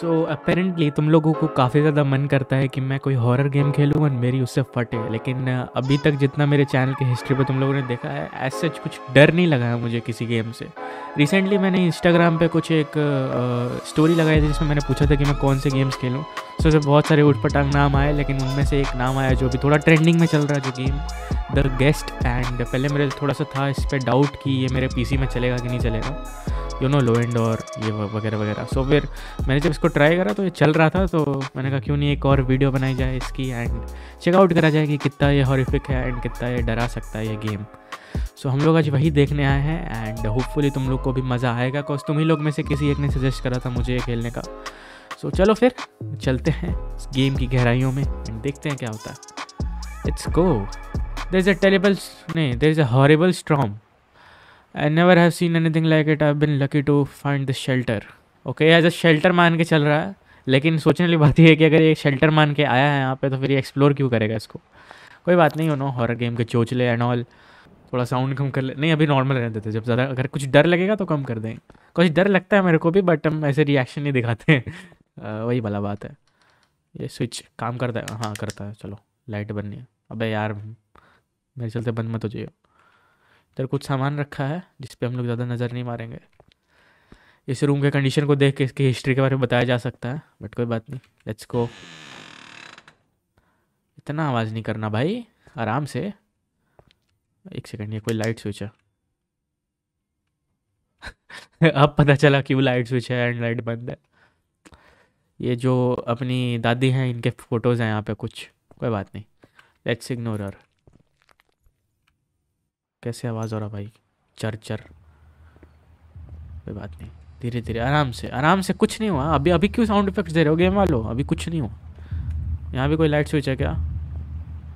सो so, apparently तुम लोगों को काफ़ी ज़्यादा मन करता है कि मैं कोई हॉरर गेम खेलूँ और मेरी उससे फटे लेकिन अभी तक जितना मेरे चैनल के हिस्ट्री पे तुम लोगों ने देखा है एज सच कुछ डर नहीं लगा है मुझे किसी गेम से रिसेंटली मैंने इंस्टाग्राम पे कुछ एक आ, स्टोरी लगाई थी जिसमें मैंने पूछा था कि मैं कौन से गेम्स खेलूँ सो so, बहुत सारे उठ नाम आए लेकिन उनमें से एक नाम आया जो अभी थोड़ा ट्रेंडिंग में चल रहा है जो गेम द गेस्ट एंड पहले मेरे थोड़ा सा था इस पर डाउट कि ये मेरे पीसी में चलेगा कि नहीं चलेगा यू नो लो एंड और ये वगैरह वगैरह सो फिर मैंने जब इसको ट्राई करा तो ये चल रहा था तो मैंने कहा क्यों नहीं एक और वीडियो बनाई जाए इसकी एंड चेकआउट करा जाए कि कितना ये हॉरिफिक है एंड कितना ये डरा सकता है ये गेम सो so, हम लोग आज वही देखने आए हैं एंड होपफुली तुम लोग को भी मज़ा आएगा बिकॉज तुम ही लोग में से किसी एक ने सजेस्ट करा था मुझे ये खेलने का सो so, चलो फिर चलते हैं इस गेम की गहराइयों में एंड देखते हैं क्या होता है it's go there is a terrible नहीं there is a horrible storm I never have seen anything like it I been lucky to find this shelter okay as a shelter मान के चल रहा है लेकिन सोचने वाली बात यह है कि अगर ये शेल्टर मान के आया है यहाँ पे तो फिर ये एक्सप्लोर क्यों करेगा इसको कोई बात नहीं हो नो हॉरर गेम के चोचले एंड ऑल थोड़ा साउंड कम कर ले नहीं अभी नॉर्मल रहने देते जब ज़्यादा अगर कुछ डर लगेगा तो कम कर दें कुछ डर लगता है मेरे को भी बट हम ऐसे रिएक्शन नहीं दिखाते हैं वही भला बात है ये स्विच काम करता है हाँ करता है चलो लाइट बननी है अबे यार मेरे चलते बंद मत हो जाइए इधर कुछ सामान रखा है जिस पर हम लोग ज़्यादा नज़र नहीं मारेंगे इस रूम के कंडीशन को देख के इसकी हिस्ट्री के बारे में बताया जा सकता है बट कोई बात नहीं लेट्स गो इतना आवाज़ नहीं करना भाई आराम से एक सेकंड ये कोई लाइट स्विच है अब पता चला कि वो लाइट स्विच है एंड लाइट बंद है ये जो अपनी दादी हैं इनके फ़ोटोज़ हैं यहाँ पे कुछ कोई बात नहीं लेट्स इग्नोर हर कैसे आवाज़ हो रहा भाई चर चर कोई बात नहीं धीरे धीरे आराम से आराम से कुछ नहीं हुआ अभी अभी क्यों साउंड इफेक्ट्स दे रहे हो गेम वालों अभी कुछ नहीं हुआ यहाँ भी कोई लाइट स्विच है क्या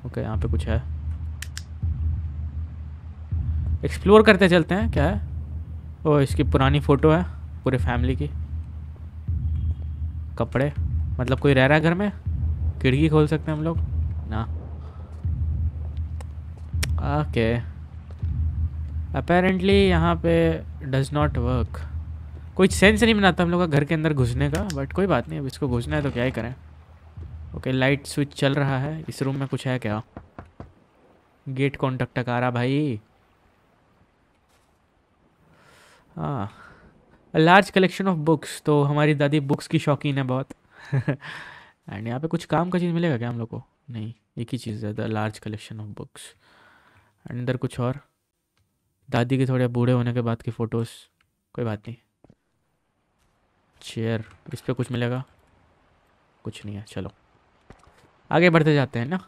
ओके यहाँ पे कुछ है एक्सप्लोर करते चलते हैं क्या है ओ oh, इसकी पुरानी फ़ोटो है पूरे फैमिली की कपड़े मतलब कोई रह रहा है घर में खिड़की खोल सकते हैं हम लोग ना ओके अपेरेंटली यहाँ पे डज नॉट वर्क कोई सेंस नहीं बनाता हम लोग का घर के अंदर घुसने का बट कोई बात नहीं अब इसको घुसना है तो क्या ही करें ओके लाइट स्विच चल रहा है इस रूम में कुछ है क्या गेट कौन टकटक आ रहा भाई हाँ लार्ज कलेक्शन ऑफ बुक्स तो हमारी दादी बुक्स की शौकीन है बहुत एंड यहाँ पे कुछ काम का चीज़ मिलेगा क्या हम लोग को नहीं एक ही चीज़ है the large collection of books and इधर कुछ और दादी के थोड़े बूढ़े होने के बाद की फ़ोटोज़ कोई बात नहीं चेयर इस पर कुछ मिलेगा कुछ नहीं है चलो आगे बढ़ते जाते हैं ना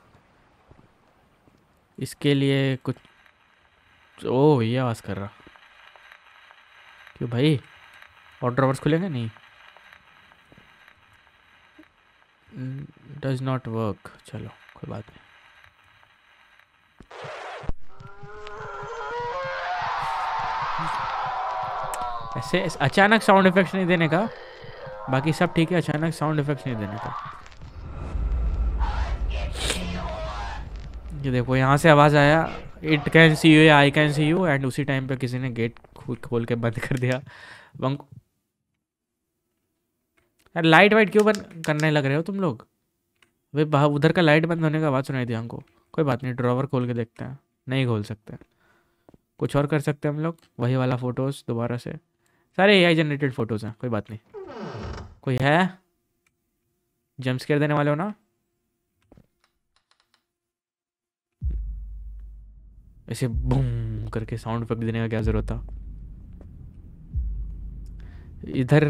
इसके लिए कुछ ओह ये आवाज़ कर रहा क्यों भाई और ड्रावर्स खुलेंगे नहीं डज नॉट वर्क चलो कोई बात नहीं ऐसे अचानक साउंड इफेक्ट नहीं देने का बाकी सब ठीक है अचानक साउंड इफेक्ट नहीं देने का ये देखो यहाँ से आवाज़ आया it can see you I can see you and उसी टाइम पे किसी ने गेट खोल के बंद कर दिया वंक यार लाइट वाइट क्यों बंद करने लग रहे हो तुम लोग वे उधर का लाइट बंद होने का आवाज़ सुनाई दी हमको कोई बात नहीं ड्रॉवर खोल के देखते हैं नहीं खोल सकते कुछ और कर सकते हैं हम लोग वही वाला फ़ोटोज़ दोबारा से सारे ए जनरेटेड फोटोज़ हैं कोई बात नहीं कोई है जम्स कर देने वाले हो ना ऐसे बूम करके साउंड इफेक्ट देने का क्या ज़रूरत था इधर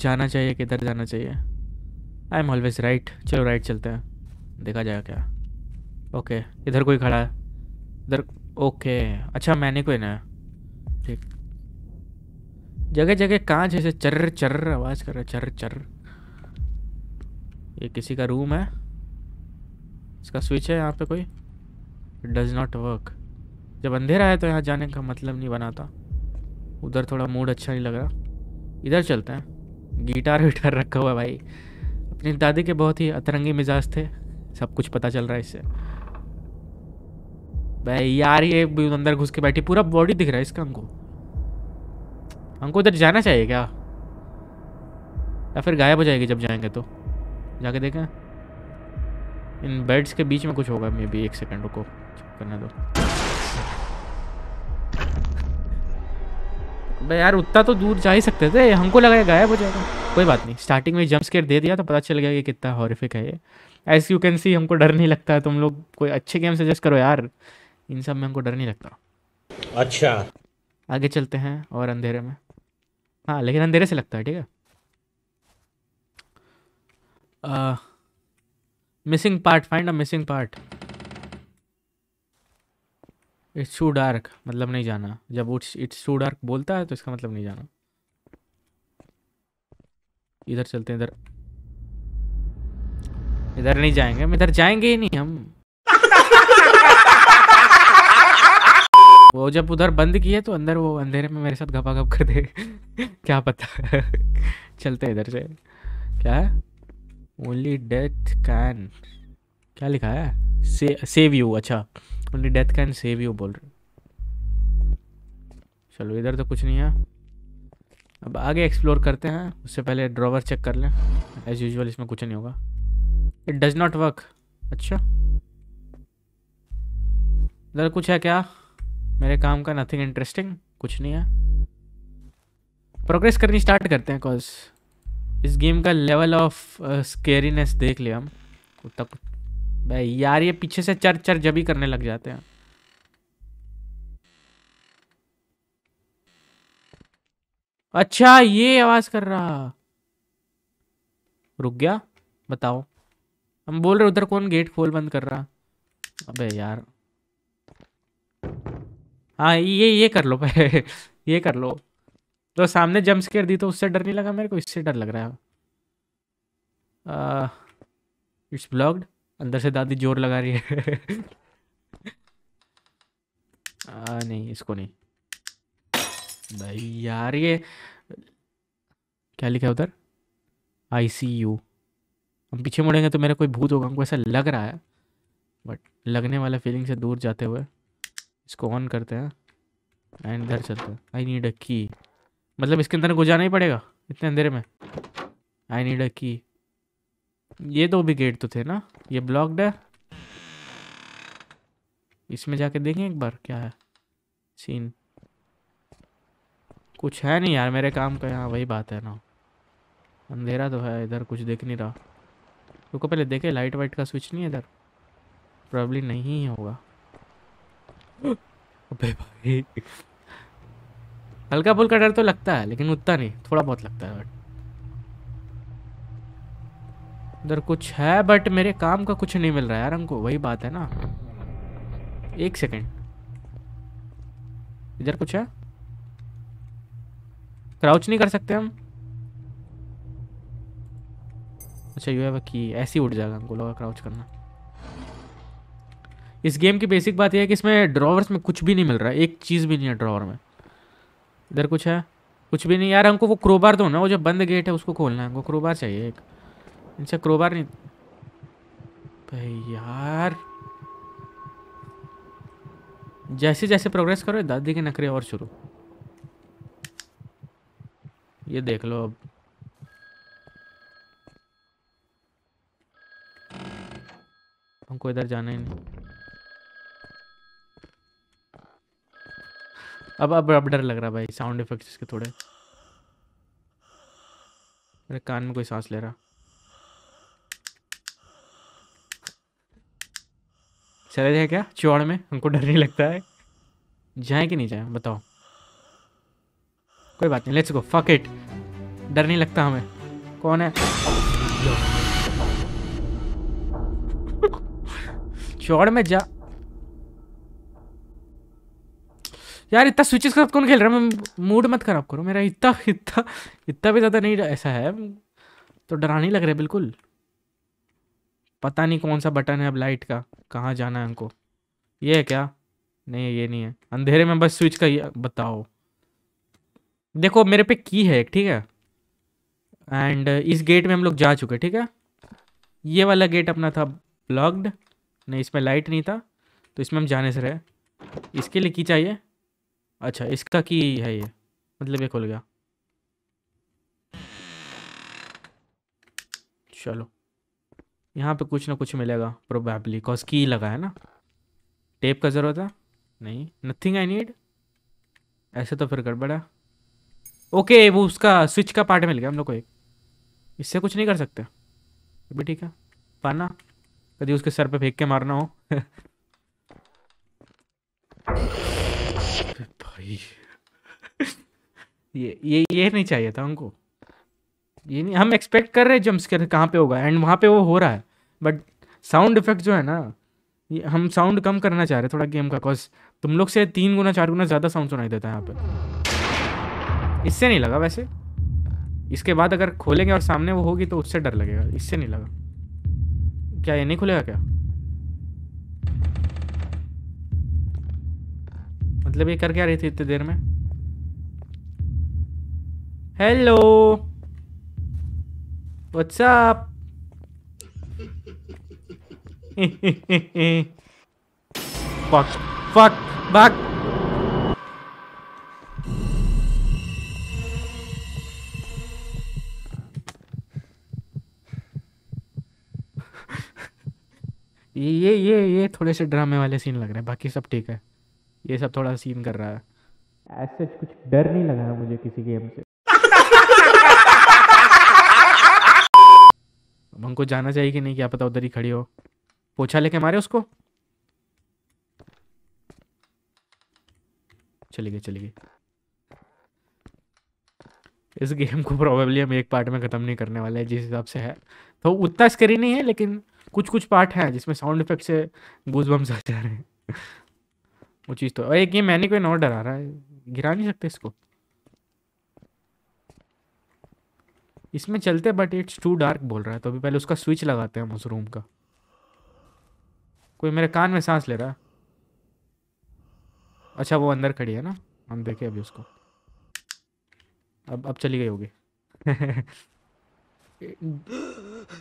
जाना चाहिए कि इधर जाना चाहिए आई एम ऑलवेज राइट चलो राइट चलते हैं देखा जाएगा क्या ओके इधर कोई खड़ा है इधर ओके अच्छा मैंने कोई ना ठीक जगह जगह कांच ऐसे चर्र चर्र आवाज कर रहा चर्र चर्र ये किसी का रूम है इसका स्विच है यहाँ पे कोई डज नॉट वर्क जब अंधेरा है तो यहाँ जाने का मतलब नहीं बनाता उधर थोड़ा मूड अच्छा नहीं लग रहा इधर चलते हैं गिटार विटार रखा हुआ भाई अपनी दादी के बहुत ही अतरंगी मिजाज थे सब कुछ पता चल रहा है इससे भाई यार ये अंदर घुस के बैठी पूरा बॉडी दिख रहा है इसका हमको हमको उधर जाना चाहिए क्या या फिर गायब हो जाएगी जब जाएंगे तो जाके देखें इन बेड्स के बीच में कुछ होगा मे बी एक सेकंड रुको करने दो भाई यार उतना तो दूर जा ही सकते थे हमको लगा गायब हो जाएगा कोई बात नहीं स्टार्टिंग में जंप स्केयर दे दिया तो पता चल गया कि कितना हॉरिफिक है ये एज यू कैन सी हमको डर नहीं लगता तुम लोग कोई अच्छे गेम सजेस्ट करो यार इन सब में हमको डर नहीं लगता अच्छा आगे चलते हैं और अंधेरे में हाँ लेकिन अंधेरे से लगता है ठीक है missing part find a missing part it's too dark मतलब नहीं जाना जब इट्स टू डार्क बोलता है तो इसका मतलब नहीं जाना इधर चलते हैं इधर इधर नहीं जाएंगे हम इधर जाएंगे ही नहीं हम वो जब उधर बंद किए तो अंदर वो अंधेरे में मेरे साथ घपा घप कर दे क्या पता चलते इधर से क्या है ओनली डेथ कैन क्या लिखा है सेव यू अच्छा only death can save you बोल रहे चलो इधर तो कुछ नहीं है अब आगे एक्सप्लोर करते हैं उससे पहले ड्रॉवर चेक कर लें एज यूजल इसमें कुछ नहीं होगा इट डज नॉट वर्क अच्छा इधर कुछ है क्या मेरे काम का नथिंग इंटरेस्टिंग कुछ नहीं है प्रोग्रेस करनी स्टार्ट करते हैं कॉज इस गेम का लेवल ऑफ स्केरीनेस देख लिया हम कुत्ता भाई यार ये पीछे से चर चर जब ही करने लग जाते हैं अच्छा ये आवाज कर रहा रुक गया बताओ हम बोल रहे उधर कौन गेट खोल बंद कर रहा अबे यार हाँ ये ये कर लो पहले ये कर लो तो सामने जंप स्केयर दी तो उससे डर नहीं लगा मेरे को इससे डर लग रहा है इट्स ब्लॉग्ड अंदर से दादी जोर लगा रही है आ, नहीं इसको नहीं भाई यार ये क्या लिखा उधर आई सी यू हम पीछे मुड़ेंगे तो मेरा कोई भूत होगा हमको ऐसा लग रहा है बट लगने वाला फीलिंग से दूर जाते हुए इसको ऑन करते हैं एंड इधर चलते हैं आई नीड अ की मतलब इसके अंदर को जाना ही पड़ेगा इतने अंधेरे में आई नीड अ की ये दो भी गेट तो थे ना ये ब्लॉक्ड है इसमें जाके देखें एक बार क्या है सीन कुछ है नहीं यार मेरे काम का यहाँ वही बात है ना अंधेरा तो है इधर कुछ देख नहीं रहा रुको पहले देखे लाइट वाइट का स्विच नहीं है इधर प्रॉब्लम नहीं होगा अबे भाई हल्का फुल्का डर तो लगता है लेकिन उतना नहीं थोड़ा बहुत लगता है बट कुछ है बट मेरे काम का कुछ नहीं मिल रहा है यार हमको वही बात है ना एक सेकेंड इधर कुछ है क्राउच नहीं कर सकते हम अच्छा यू है अ की ऐसी उठ जाएगा हमको लगा क्राउच करना इस गेम की बेसिक बात यह है कि इसमें ड्रॉवर्स में कुछ भी नहीं मिल रहा है एक चीज़ भी नहीं है ड्रॉवर में इधर कुछ है कुछ भी नहीं यार हमको वो क्रोबार दो ना वो जो बंद गेट है उसको खोलना है हमको क्रोबार चाहिए एक इनसे क्रोबार नहीं भाई यार जैसे जैसे प्रोग्रेस करो दादी के नखरे और शुरू ये देख लो अब हमको इधर जाना ही नहीं अब अब अब डर लग रहा भाई साउंड इफेक्ट्स इसके थोड़े मेरे कान में कोई सांस ले रहा चले जाए क्या चौड़ में हमको डर नहीं लगता है जाए कि नहीं जाए बताओ कोई बात नहीं लेट्स गो फक इट डर नहीं लगता हमें कौन है चौड़ में जा यार इतना स्विचेस के साथ कौन खेल रहा है मूड मत खराब करो मेरा इतना इतना इतना भी ज़्यादा नहीं ऐसा है तो डरा नहीं लग रहा है बिल्कुल पता नहीं कौन सा बटन है अब लाइट का कहाँ जाना है हमको ये है क्या नहीं ये नहीं है अंधेरे में बस स्विच का ये बताओ देखो मेरे पे की है एक ठीक है एंड इस गेट में हम लोग जा चुके ठीक है ये वाला गेट अपना था ब्लॉक्ड नहीं इसमें लाइट नहीं था तो इसमें हम जाने से रहे इसके लिए की चाहिए अच्छा इसका की है ये मतलब ये खुल गया चलो यहाँ पे कुछ ना कुछ मिलेगा प्रोबेबली कॉज की लगा है ना टेप का ज़रूरत है नहीं नथिंग आई नीड ऐसे तो फिर गड़बड़ा ओके वो उसका स्विच का पार्ट मिल गया हम लोग को एक इससे कुछ नहीं कर सकते अभी ठीक है पाना कभी उसके सर पे फेंक के मारना हो भाई ये ये ये नहीं चाहिए था उनको ये नहीं हम एक्सपेक्ट कर रहे हैं कर कहाँ पे होगा एंड वहाँ पे वो हो रहा है बट साउंड इफेक्ट जो है ना ये हम साउंड कम करना चाह रहे हैं थोड़ा गेम का कॉज तुम लोग से तीन गुना चार गुना ज़्यादा साउंड सुनाई देता है यहाँ पे इससे नहीं लगा वैसे इसके बाद अगर खोलेंगे और सामने वो होगी तो उससे डर लगेगा इससे नहीं लगा क्या ये नहीं खुलेगा क्या मतलब ये कर क्या रही थी इतनी देर में हेलो व्हाट्सअप फक फक भाग ये ये ये थोड़े से ड्रामे वाले सीन लग रहे हैं बाकी सब ठीक है ये सब थोड़ा सीन कर रहा है ऐसे कुछ डर नहीं लगा है मुझे किसी गेम से हमको जाना चाहिए कि नहीं क्या पता उधर ही खड़ी हो पोछा लेके मारे उसको चले गए चले गए इस गेम को प्रॉबेबली हम एक पार्ट में ख़त्म नहीं करने वाले हैं जिस हिसाब से है तो उतना स्क्रीन नहीं है लेकिन कुछ कुछ पार्ट हैं जिसमें साउंड इफेक्ट से गूज बम्स आ जा रहे हैं वो चीज़ तो एक ये मैंने कोई नोट डरा रहा है गिरा नहीं सकते इसको इसमें चलते बट इट्स टू डार्क बोल रहा है तो अभी पहले उसका स्विच लगाते हैं हम उस रूम का कोई मेरे कान में सांस ले रहा है अच्छा वो अंदर खड़ी है ना हम देखें अभी उसको अब अब चली गई होगी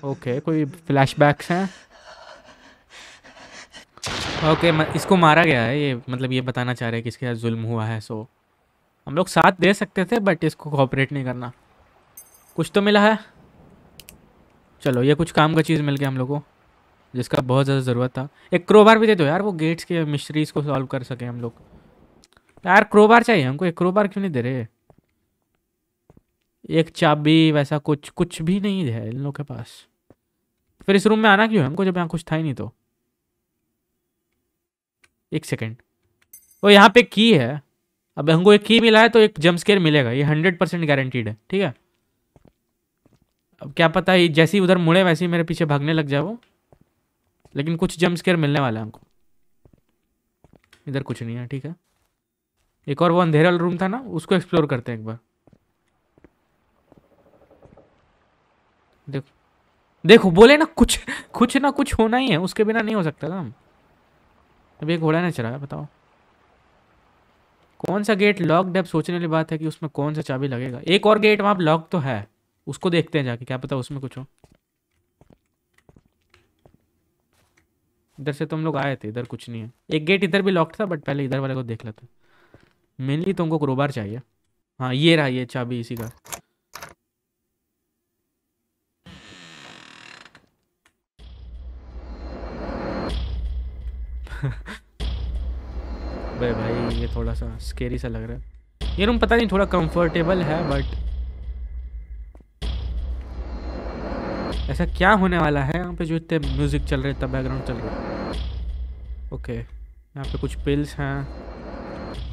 ओके कोई फ्लैशबैक्स हैं ओके okay, इसको मारा गया है ये मतलब ये बताना चाह रहे हैं कि इसके साथ जुल्म हुआ है सो हम लोग साथ दे सकते थे बट इसको कॉपरेट नहीं करना कुछ तो मिला है चलो ये कुछ काम का चीज़ मिल गया हम लोग को जिसका बहुत ज़्यादा ज़रूरत था एक क्रोबार भी दे दो यार वो गेट्स के मिस्ट्रीज़ को सॉल्व कर सकें हम लोग यार क्रोबार चाहिए हमको एक क्रोबार क्यों नहीं दे रहे एक चाबी वैसा कुछ कुछ भी नहीं है इन लोग के पास फिर इस रूम में आना क्यों है हमको जब यहाँ कुछ था ही नहीं तो एक सेकेंड वो यहाँ पे की है अब हमको एक की मिला है तो एक जम्प स्केयर मिलेगा ये हंड्रेड परसेंट गारंटीड है ठीक है अब क्या पता है जैसे ही उधर मुड़े वैसे ही मेरे पीछे भागने लग जाए वो लेकिन कुछ जम्प स्केयर मिलने वाला है हमको इधर कुछ नहीं है ठीक है एक और वो अंधेरा रूम था ना उसको एक्सप्लोर करते हैं एक बार देखो देखो बोले ना कुछ कुछ ना कुछ होना ही है उसके बिना नहीं हो सकता ना हम अभी एक घोड़ा ना चला बताओ कौन सा गेट लॉकड है सोचने वाली बात है कि उसमें कौन सा चाबी लगेगा एक और गेट वहाँ लॉक तो है उसको देखते हैं जाके क्या पता उसमें कुछ हो इधर से तुम लोग आए थे इधर कुछ नहीं है एक गेट इधर भी लॉक्ड था बट पहले इधर वाले को देख लेते मेनली तुमको क्रोबार चाहिए हाँ ये रहा ये चाबी इसी का भाई भाई ये थोड़ा सा स्केरी सा लग रहा है ये रूम पता नहीं थोड़ा कंफर्टेबल है बट ऐसा क्या होने वाला है यहाँ पे जो इतने म्यूज़िक चल रहे इतना बैकग्राउंड चल रहा है ओके यहाँ पे कुछ पिल्स हैं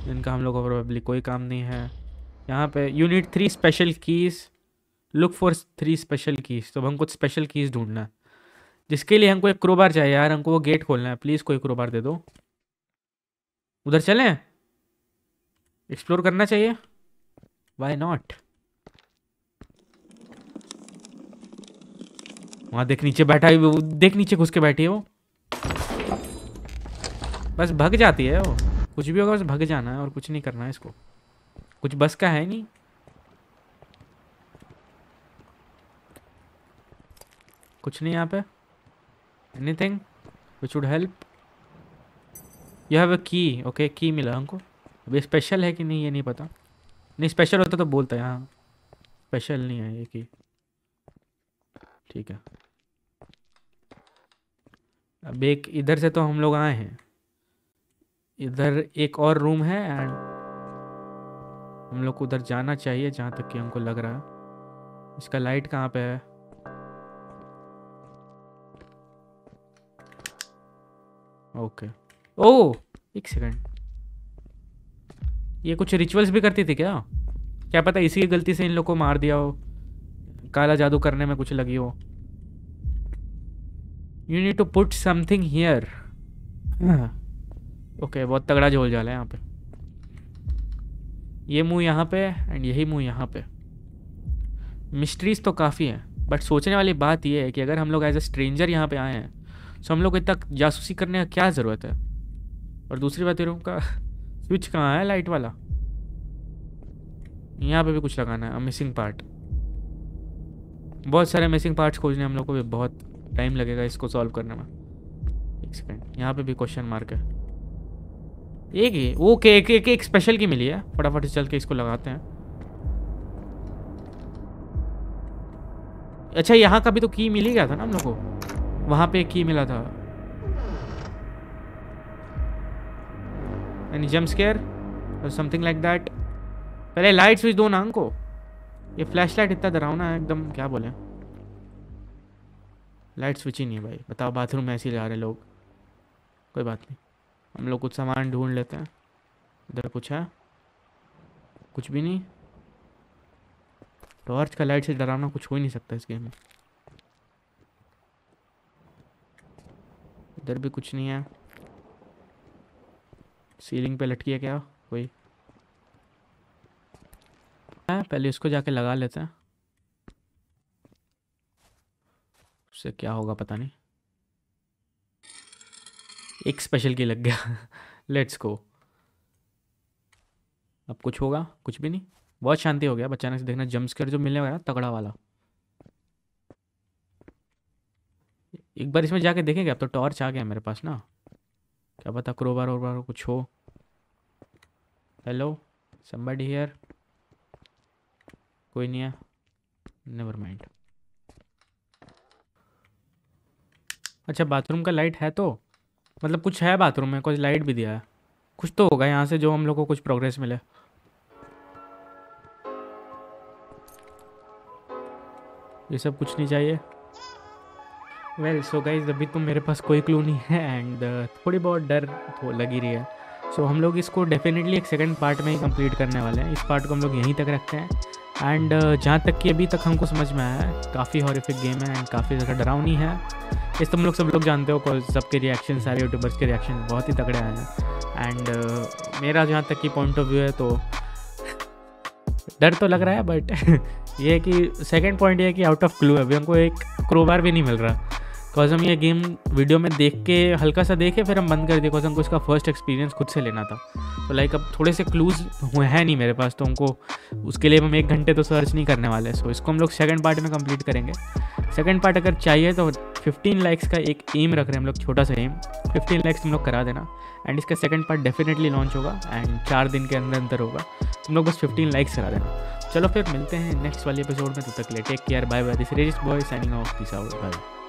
जिनका हम लोग को कोई काम नहीं है यहाँ पे unit three special keys look for three special keys तो हम कुछ स्पेशल कीज़ ढूंढना है जिसके लिए हमको एक क्रोबार चाहिए यार हमको वो गेट खोलना है प्लीज़ कोई क्रोबार दे दो उधर चलें एक्सप्लोर करना चाहिए वाई नॉट वहां देख नीचे बैठा है देख नीचे घुस के बैठी है वो बस भग जाती है वो कुछ भी होगा बस भग जाना है और कुछ नहीं करना है इसको कुछ बस का है नहीं कुछ नहीं यहाँ पे anything which would help you have a key okay की मिला हमको अभी स्पेशल है कि नहीं ये नहीं पता नहीं स्पेशल होता तो बोलता है हाँ स्पेशल नहीं है ये की ठीक है अब एक इधर से तो हम लोग आए हैं इधर एक और रूम है एंड हम लोग को उधर जाना चाहिए जहाँ तक कि हमको लग रहा है इसका लाइट कहाँ पे है ओके ओ एक सेकंड ये कुछ रिचुअल्स भी करती थी क्या क्या पता इसी की गलती से इन लोग को मार दिया हो काला जादू करने में कुछ लगी हो you need to put something here okay बहुत तगड़ा झोल जाला है यहाँ पे ये मुंह यहाँ पे एंड यही मुंह यहाँ पे मिस्ट्रीज तो काफ़ी हैं बट सोचने वाली बात यह है कि अगर हम लोग एज अ स्ट्रेंजर यहाँ पे आए हैं सो हम लोग को इतना जासूसी करने का क्या ज़रूरत है और दूसरी बात ये रूम का स्विच कहाँ है लाइट वाला यहाँ पे भी कुछ लगाना है मिसिंग पार्ट बहुत सारे मिसिंग पार्ट्स खोजने हम लोग को भी बहुत टाइम लगेगा इसको सॉल्व करने में एक सेकेंड यहाँ पे भी क्वेश्चन मार्क है एक ही ओके एक एक एक स्पेशल की मिली है फटाफट से चल के इसको लगाते हैं अच्छा यहाँ का भी तो की मिल ही गया था ना हम लोग को वहाँ पे की मिला था यानी जम्प स्केयर और समथिंग लाइक दैट पहले लाइट स्विच दो ना हमको ये फ्लैश लाइट इतना डरावना है एकदम क्या बोले लाइट स्विच ही नहीं है भाई बताओ बाथरूम में ऐसे ही जा रहे लोग कोई बात नहीं हम लोग कुछ सामान ढूंढ लेते हैं इधर कुछ है कुछ भी नहीं टॉर्च का लाइट से डरावना कुछ हो ही नहीं सकता इस गेम में इधर भी कुछ नहीं है सीलिंग पे लटकी है क्या कोई है पहले इसको जाके लगा लेते हैं उससे क्या होगा पता नहीं एक स्पेशल की लग गया लेट्स गो अब कुछ होगा कुछ भी नहीं बहुत शांति हो गया अचानक से देखना जम्प स्केयर जो मिलने वाला तगड़ा वाला एक बार इसमें जाके देखेंगे अब तो टॉर्च आ गया मेरे पास ना क्या पता क्रोबार बार कुछ हो हेलो समबडी हियर कोई नहीं है नेवर माइंड अच्छा बाथरूम का लाइट है तो मतलब कुछ है बाथरूम में कुछ लाइट भी दिया है कुछ तो होगा यहाँ से जो हम लोग को कुछ प्रोग्रेस मिले ये सब कुछ नहीं चाहिए वेल सो गाइज अभी तो मेरे पास कोई क्लू नहीं है एंड uh, थोड़ी बहुत डर तो लग ही रही है सो so, हम लोग इसको डेफिनेटली एक सेकंड पार्ट में ही कंप्लीट करने वाले हैं इस पार्ट को हम लोग यहीं तक रखते हैं एंड uh, जहाँ तक कि अभी तक हमको समझ में आया है काफ़ी हॉरिफिक गेम है एंड काफ़ी ज़्यादा डरावनी है इस तुम लोग सब लोग जानते हो सबके रिएक्शन सारे यूट्यूबर्स के रिएक्शन बहुत ही तगड़े आए हैं एंड uh, मेरा जहाँ तक कि पॉइंट ऑफ व्यू है तो डर तो लग रहा है बट ये है कि सेकेंड पॉइंट ये है कि आउट ऑफ क्लू है अभी हमको एक क्रोबार भी नहीं मिल रहा बिकॉज हम ये गेम वीडियो में देख के हल्का सा देखे फिर हम बंद कर दिए बिकॉज हमको इसका फर्स्ट एक्सपीरियंस खुद से लेना था तो लाइक अब थोड़े से क्लूज हुए हैं नहीं मेरे पास तो हमको उसके लिए हम एक घंटे तो सर्च नहीं करने वाले सो इसको हम लोग सेकेंड पार्ट में कम्प्लीट करेंगे सेकेंड पार्ट अगर चाहिए तो 15 लाइक्स का एक एम रख रहे हैं हम लोग छोटा सा एम 15 लाइक्स हम लोग करा देना एंड इसका सेकेंड पार्ट डेफिनेटली लॉन्च होगा एंड चार दिन के अंदर अंदर होगा तुम लोग बस 15 लाइक्स करा देना चलो फिर मिलते हैं नेक्स्ट वाले एपिसोड में तब तो तक ले take care bye bye this रेजिस boy signing off this out bye